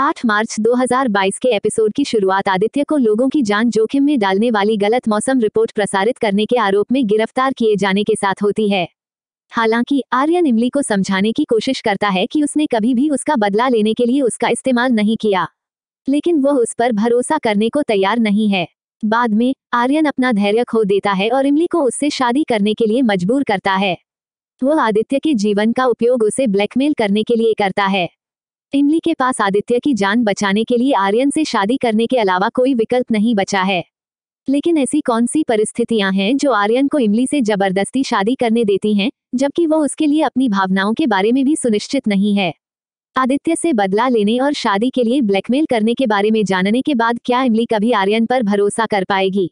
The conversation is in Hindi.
8 मार्च 2022 के एपिसोड की शुरुआत आदित्य को लोगों की जान जोखिम में डालने वाली गलत मौसम रिपोर्ट प्रसारित करने के आरोप में गिरफ्तार किए जाने के साथ होती है हालांकि आर्यन इमली को समझाने की कोशिश करता है कि उसने कभी भी उसका बदला लेने के लिए उसका इस्तेमाल नहीं किया लेकिन वह उस पर भरोसा करने को तैयार नहीं है बाद में आर्यन अपना धैर्य खो देता है और इमली को उससे शादी करने के लिए मजबूर करता है वह आदित्य के जीवन का उपयोग उसे ब्लैकमेल करने के लिए करता है इमली के पास आदित्य की जान बचाने के लिए आर्यन से शादी करने के अलावा कोई विकल्प नहीं बचा है लेकिन ऐसी कौन सी परिस्थितियां हैं जो आर्यन को इमली से जबरदस्ती शादी करने देती हैं जबकि वो उसके लिए अपनी भावनाओं के बारे में भी सुनिश्चित नहीं है आदित्य से बदला लेने और शादी के लिए ब्लैकमेल करने के बारे में जानने के बाद क्या इमली कभी आर्यन पर भरोसा कर पाएगी